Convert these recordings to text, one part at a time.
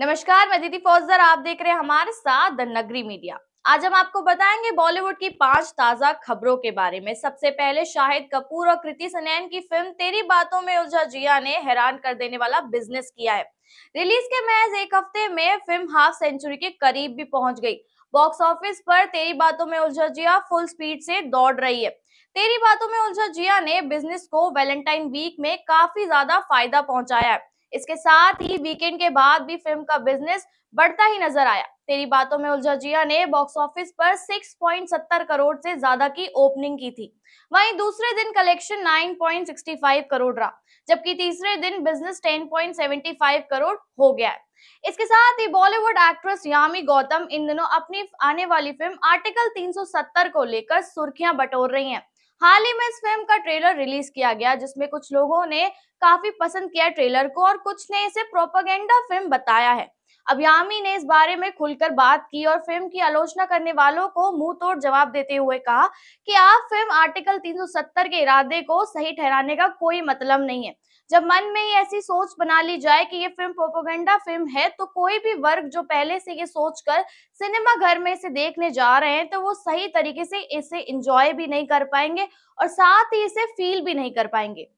नमस्कार मैं दीदी फौजदार आप देख रहे हैं हमारे साथ द नगरी मीडिया आज हम आपको बताएंगे बॉलीवुड की पांच ताजा खबरों के बारे में सबसे पहले शाहिद कपूर और कृति सनैन की फिल्म तेरी बातों में उलझा जिया ने हैरान कर देने वाला बिजनेस किया है रिलीज के महज एक हफ्ते में फिल्म हाफ सेंचुरी के करीब भी पहुंच गई बॉक्स ऑफिस पर तेरी बातों में उलझा जिया फुल स्पीड से दौड़ रही है तेरी बातों में उलझा जिया ने बिजनेस को वैलेंटाइन वीक में काफी ज्यादा फायदा पहुंचाया है इसके साथ ही वीकेंड के बाद भी फिल्म का बिजनेस बढ़ता ही नजर आया तेरी बातों में उलझा जिया ने बॉक्स ऑफिस पर 6.70 करोड़ से ज्यादा की ओपनिंग की थी वहीं दूसरे दिन कलेक्शन 9.65 करोड़ रहा जबकि तीसरे दिन बिजनेस 10.75 करोड़ हो गया है इसके साथ ही बॉलीवुड एक्ट्रेस यामी गौतम इन दिनों अपनी आने वाली फिल्म आर्टिकल 370 को लेकर सुर्खियां बटोर रही हैं हाल ही में इस फिल्म का ट्रेलर रिलीज किया गया जिसमें कुछ लोगों ने काफी पसंद किया ट्रेलर को और कुछ ने इसे प्रोपागेंडा फिल्म बताया है अबयामी ने इस बारे में खुलकर बात की और फिल्म की आलोचना करने वालों को मुंह तोड़ जवाब देते हुए कहा कि आप फिल्म आर्टिकल 370 के इरादे को सही ठहराने का कोई मतलब नहीं है जब मन में ही ऐसी सोच बना ली जाए कि ये फिल्म प्रोपोगंडा फिल्म है तो कोई भी वर्ग जो पहले से ये सोचकर सिनेमा घर में इसे देखने जा रहे हैं तो वो सही तरीके से इसे इंजॉय भी नहीं कर पाएंगे और साथ ही इसे फील भी नहीं कर पाएंगे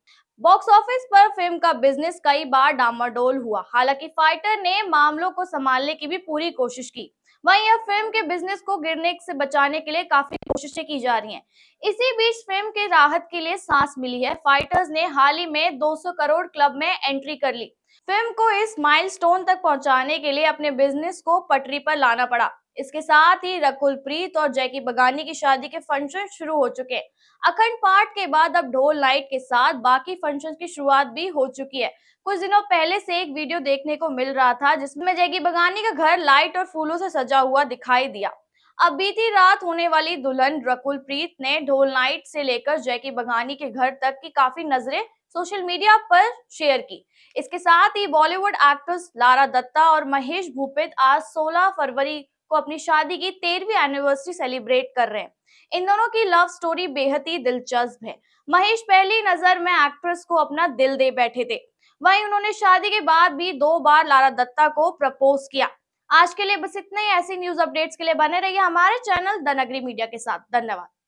बॉक्स ऑफिस पर फिल्म का बिजनेस कई बार डामाडोल हुआ हालांकि फाइटर ने मामलों को संभालने की भी पूरी कोशिश की वहीं अब फिल्म के बिजनेस को गिरने से बचाने के लिए काफी कोशिशें की जा रही हैं। इसी बीच फिल्म के राहत के लिए सांस मिली है फाइटर्स ने हाल ही में 200 करोड़ क्लब में एंट्री कर ली फिल्म को इस माइलस्टोन तक पहुंचाने के लिए अपने बिजनेस को पटरी पर लाना पड़ा इसके साथ ही रकुल प्रीत और जैकी बगानी की शादी के फंक्शन शुरू हो चुके हैं अखंड पाठ के बाद अब ढोल लाइट के साथ बाकी फंक्शन की शुरुआत भी हो चुकी है कुछ दिनों पहले से एक वीडियो देखने को मिल रहा था जिसमें जैकी बगानी का घर लाइट और फूलों से सजा हुआ दिखाई दिया अब बीती रात होने वाली दुल्हन रकुल प्रीत ने ढोल नाइट से लेकर जैकी बगानी के घर तक की काफी नजरें सोशल मीडिया पर शेयर की इसके साथ ही बॉलीवुड एक्ट्रेस लारा दत्ता और महेश भूपेत आज 16 फरवरी को अपनी शादी की तेरहवीं एनिवर्सरी सेलिब्रेट कर रहे हैं इन दोनों की लव स्टोरी बेहद ही दिलचस्प है महेश पहली नजर में एक्ट्रेस को अपना दिल दे बैठे थे वहीं उन्होंने शादी के बाद भी दो बार लारा दत्ता को प्रपोज किया आज के लिए बस इतने ही ऐसी न्यूज अपडेट्स के लिए बने रहिए हमारे चैनल द नगरी मीडिया के साथ धन्यवाद